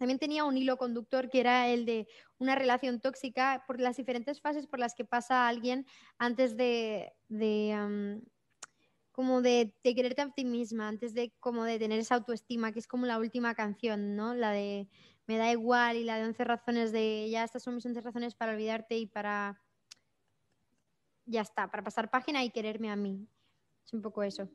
También tenía un hilo conductor que era el de una relación tóxica por las diferentes fases por las que pasa alguien antes de, como de, quererte a ti misma, antes de como de tener esa autoestima, que es como la última canción, ¿no? La de me da igual y la de 11 razones de ya estas son mis 11 razones para olvidarte y para ya está, para pasar página y quererme a mí. Es un poco eso.